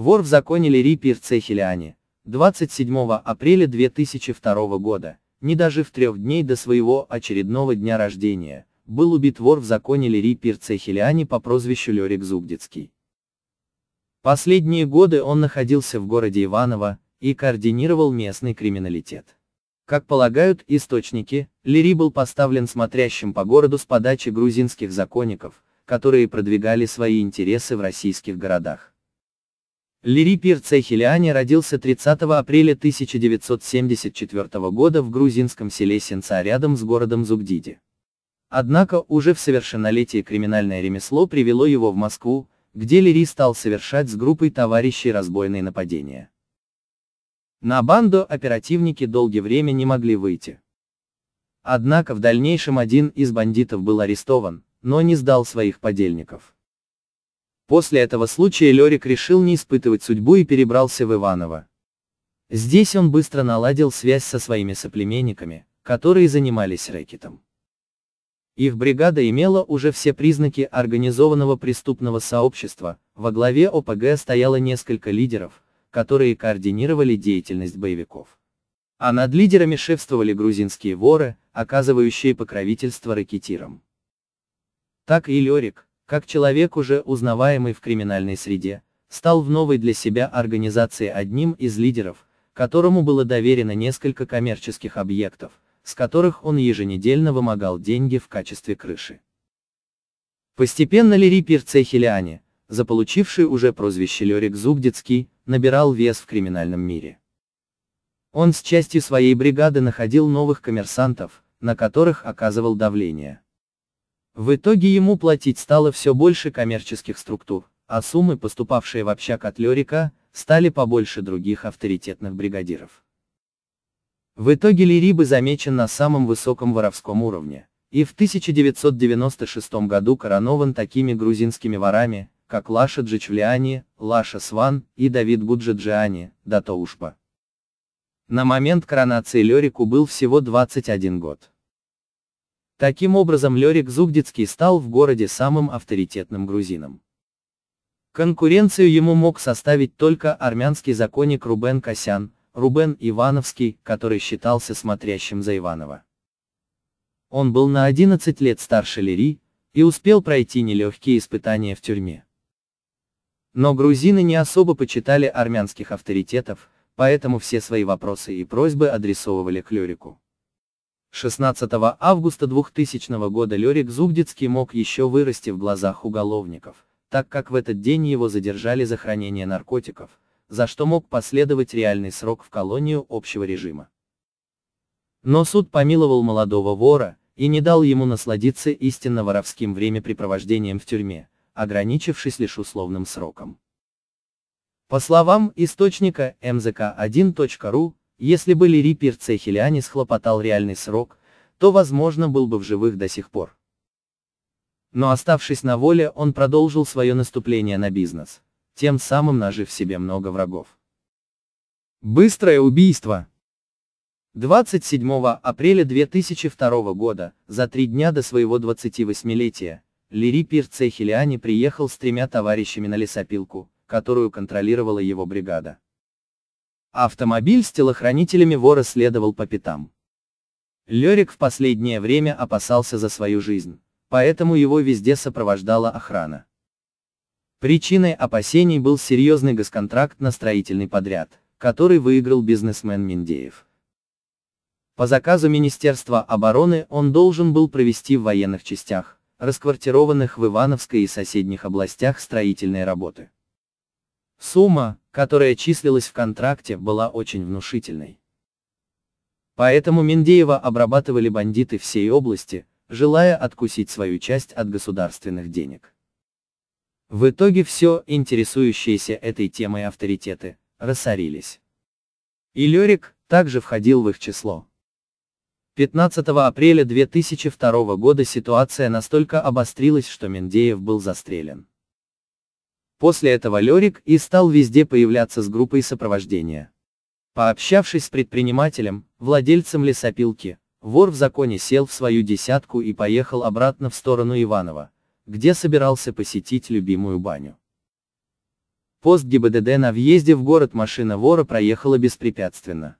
Вор в законе Лирипи Ирцехилиани, 27 апреля 2002 года, не дожив трех дней до своего очередного дня рождения, был убит вор в законе Лирипи Ирцехилиани по прозвищу Лерик Зубдицкий. Последние годы он находился в городе Иваново и координировал местный криминалитет. Как полагают источники, Лири был поставлен смотрящим по городу с подачи грузинских законников, которые продвигали свои интересы в российских городах. Лири Пир Цехилиани родился 30 апреля 1974 года в грузинском селе Сенца рядом с городом Зубдиди. Однако, уже в совершеннолетие криминальное ремесло привело его в Москву, где Лири стал совершать с группой товарищей разбойные нападения. На банду оперативники долгое время не могли выйти. Однако в дальнейшем один из бандитов был арестован, но не сдал своих подельников. После этого случая Лерик решил не испытывать судьбу и перебрался в Иваново. Здесь он быстро наладил связь со своими соплеменниками, которые занимались рэкетом. Их бригада имела уже все признаки организованного преступного сообщества, во главе ОПГ стояло несколько лидеров, которые координировали деятельность боевиков. А над лидерами шефствовали грузинские воры, оказывающие покровительство ракетирам. Так и Лерик, как человек уже узнаваемый в криминальной среде, стал в новой для себя организации одним из лидеров, которому было доверено несколько коммерческих объектов, с которых он еженедельно вымогал деньги в качестве крыши. Постепенно Лири Перцехелиане, заполучивший уже прозвище Лерик Зубдицкий, набирал вес в криминальном мире. Он с частью своей бригады находил новых коммерсантов, на которых оказывал давление. В итоге ему платить стало все больше коммерческих структур, а суммы, поступавшие в общак от Лерика, стали побольше других авторитетных бригадиров. В итоге Лерибы замечен на самом высоком воровском уровне, и в 1996 году коронован такими грузинскими ворами, как Лаша Джичвлиани, Лаша Сван и Давид Буджиджиани, Дато На момент коронации Лерику был всего 21 год. Таким образом Лерик Зугдицкий стал в городе самым авторитетным грузином. Конкуренцию ему мог составить только армянский законник Рубен Косян, Рубен Ивановский, который считался смотрящим за Иванова. Он был на 11 лет старше Лири и успел пройти нелегкие испытания в тюрьме. Но грузины не особо почитали армянских авторитетов, поэтому все свои вопросы и просьбы адресовывали к Лерику. 16 августа 2000 года Лерик Зубдицкий мог еще вырасти в глазах уголовников, так как в этот день его задержали за хранение наркотиков, за что мог последовать реальный срок в колонию общего режима. Но суд помиловал молодого вора и не дал ему насладиться истинно воровским времяпрепровождением в тюрьме, ограничившись лишь условным сроком. По словам источника mzk1.ru, если бы Лири Пирцехелиани схлопотал реальный срок, то, возможно, был бы в живых до сих пор. Но оставшись на воле, он продолжил свое наступление на бизнес, тем самым нажив себе много врагов. Быстрое убийство. 27 апреля 2002 года, за три дня до своего 28-летия, Лири Пирцехелиани приехал с тремя товарищами на лесопилку, которую контролировала его бригада. Автомобиль с телохранителями вора следовал по пятам. Лерик в последнее время опасался за свою жизнь, поэтому его везде сопровождала охрана. Причиной опасений был серьезный госконтракт на строительный подряд, который выиграл бизнесмен Миндеев. По заказу Министерства обороны он должен был провести в военных частях, расквартированных в Ивановской и соседних областях строительные работы. Сумма, которая числилась в контракте, была очень внушительной. Поэтому Мендеева обрабатывали бандиты всей области, желая откусить свою часть от государственных денег. В итоге все интересующиеся этой темой авторитеты рассорились. И Лерик также входил в их число. 15 апреля 2002 года ситуация настолько обострилась, что Мендеев был застрелен. После этого Лерик и стал везде появляться с группой сопровождения. Пообщавшись с предпринимателем, владельцем лесопилки, вор в законе сел в свою десятку и поехал обратно в сторону Иванова, где собирался посетить любимую баню. Пост ГИБДД на въезде в город машина вора проехала беспрепятственно.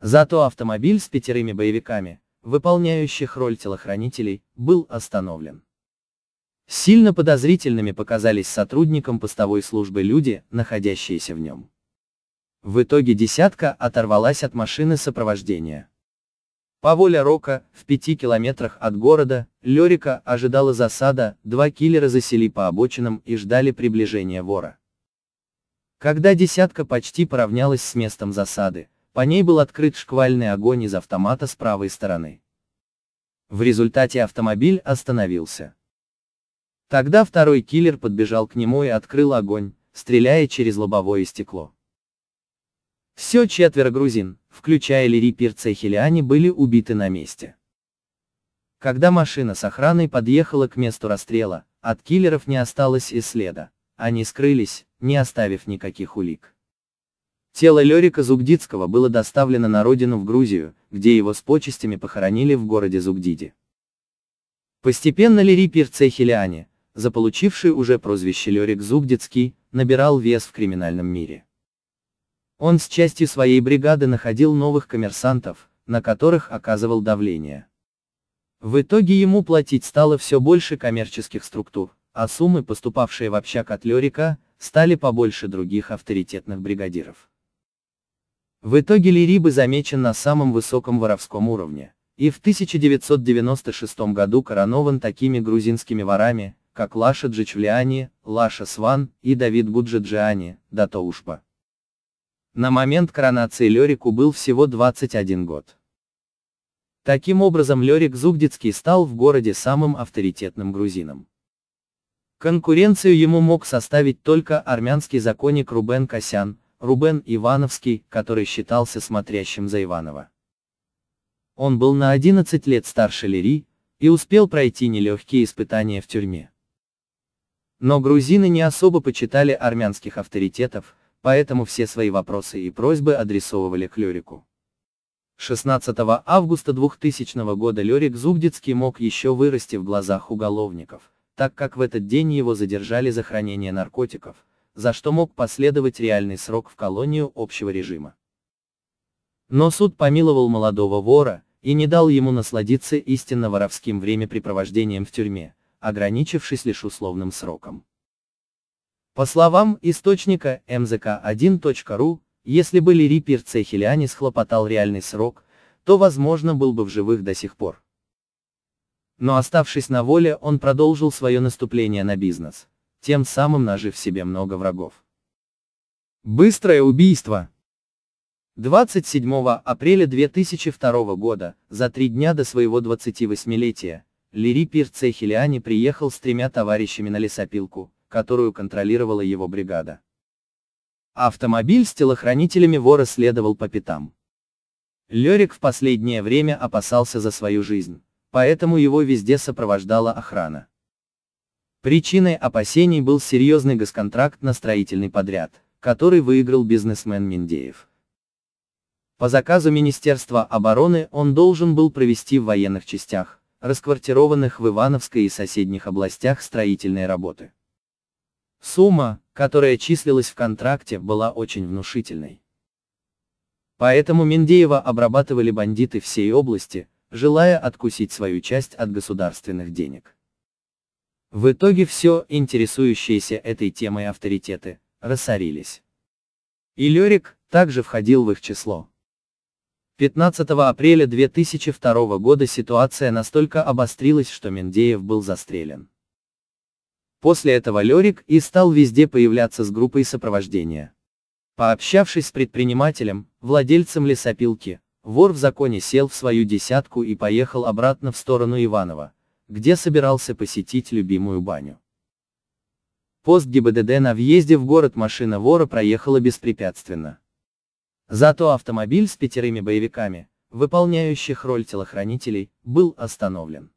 Зато автомобиль с пятерыми боевиками, выполняющих роль телохранителей, был остановлен. Сильно подозрительными показались сотрудникам постовой службы люди, находящиеся в нем. В итоге десятка оторвалась от машины сопровождения. По воле Рока, в пяти километрах от города, Лерика ожидала засада, два киллера засели по обочинам и ждали приближения вора. Когда десятка почти поравнялась с местом засады, по ней был открыт шквальный огонь из автомата с правой стороны. В результате автомобиль остановился. Тогда второй киллер подбежал к нему и открыл огонь, стреляя через лобовое стекло. Все четверо грузин, включая Лири Пирца и Хелиани, были убиты на месте. Когда машина с охраной подъехала к месту расстрела, от киллеров не осталось и следа. Они скрылись, не оставив никаких улик. Тело Лерика Зубдицкого было доставлено на родину в Грузию, где его с почестями похоронили в городе Зубдиди. Постепенно Лири Пирце заполучивший уже прозвище Лерик Зубдицкий, набирал вес в криминальном мире. Он с частью своей бригады находил новых коммерсантов, на которых оказывал давление. В итоге ему платить стало все больше коммерческих структур, а суммы, поступавшие в общак от Лерика, стали побольше других авторитетных бригадиров. В итоге Лирибы замечен на самом высоком воровском уровне, и в 1996 году коронован такими грузинскими ворами, как Лаша Джичвлиани, Лаша Сван и Давид Буджиджиани, Датоушпа. На момент коронации Лерику был всего 21 год. Таким образом Лерик Зубдицкий стал в городе самым авторитетным грузином. Конкуренцию ему мог составить только армянский законник Рубен Косян, Рубен Ивановский, который считался смотрящим за Иванова. Он был на 11 лет старше Лири, и успел пройти нелегкие испытания в тюрьме. Но грузины не особо почитали армянских авторитетов, поэтому все свои вопросы и просьбы адресовывали к Люрику. 16 августа 2000 года Лерик Зубдицкий мог еще вырасти в глазах уголовников, так как в этот день его задержали за хранение наркотиков, за что мог последовать реальный срок в колонию общего режима. Но суд помиловал молодого вора и не дал ему насладиться истинно воровским времяпрепровождением в тюрьме, ограничившись лишь условным сроком. По словам источника mzk1.ru, если бы Лири Пирцехелиани схлопотал реальный срок, то возможно был бы в живых до сих пор. Но оставшись на воле, он продолжил свое наступление на бизнес, тем самым нажив себе много врагов. Быстрое убийство. 27 апреля 2002 года, за три дня до своего 28-летия, Лири Пирцехилиани приехал с тремя товарищами на лесопилку, которую контролировала его бригада. Автомобиль с телохранителями вора следовал по пятам. Лерик в последнее время опасался за свою жизнь, поэтому его везде сопровождала охрана. Причиной опасений был серьезный госконтракт на строительный подряд, который выиграл бизнесмен Миндеев. По заказу Министерства обороны он должен был провести в военных частях, расквартированных в Ивановской и соседних областях строительной работы. Сумма, которая числилась в контракте, была очень внушительной. Поэтому Мендеева обрабатывали бандиты всей области, желая откусить свою часть от государственных денег. В итоге все интересующиеся этой темой авторитеты рассорились. И Лерик также входил в их число. 15 апреля 2002 года ситуация настолько обострилась, что Мендеев был застрелен. После этого Лерик и стал везде появляться с группой сопровождения. Пообщавшись с предпринимателем, владельцем лесопилки, вор в законе сел в свою десятку и поехал обратно в сторону Иванова, где собирался посетить любимую баню. Пост ГИБДД на въезде в город машина вора проехала беспрепятственно. Зато автомобиль с пятерыми боевиками, выполняющих роль телохранителей, был остановлен.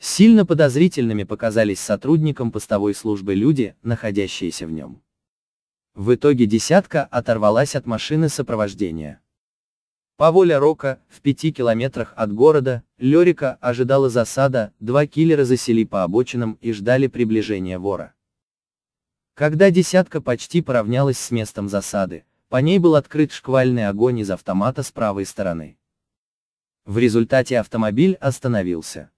Сильно подозрительными показались сотрудникам постовой службы люди, находящиеся в нем. В итоге десятка оторвалась от машины сопровождения. По воле Рока, в пяти километрах от города, Лерика ожидала засада, два киллера засели по обочинам и ждали приближения вора. Когда десятка почти поравнялась с местом засады, по ней был открыт шквальный огонь из автомата с правой стороны. В результате автомобиль остановился.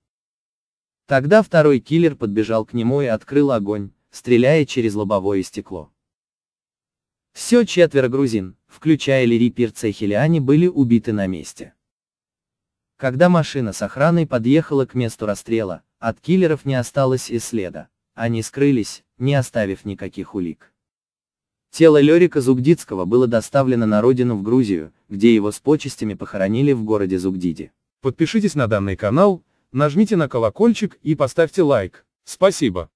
Тогда второй киллер подбежал к нему и открыл огонь, стреляя через лобовое стекло. Все четверо грузин, включая Лири Пирца и Хелиани, были убиты на месте. Когда машина с охраной подъехала к месту расстрела, от киллеров не осталось и следа, они скрылись, не оставив никаких улик. Тело Лерика Зугдидского было доставлено на родину в Грузию, где его с почестями похоронили в городе Зугдиди. Подпишитесь на данный канал, нажмите на колокольчик и поставьте лайк. Спасибо.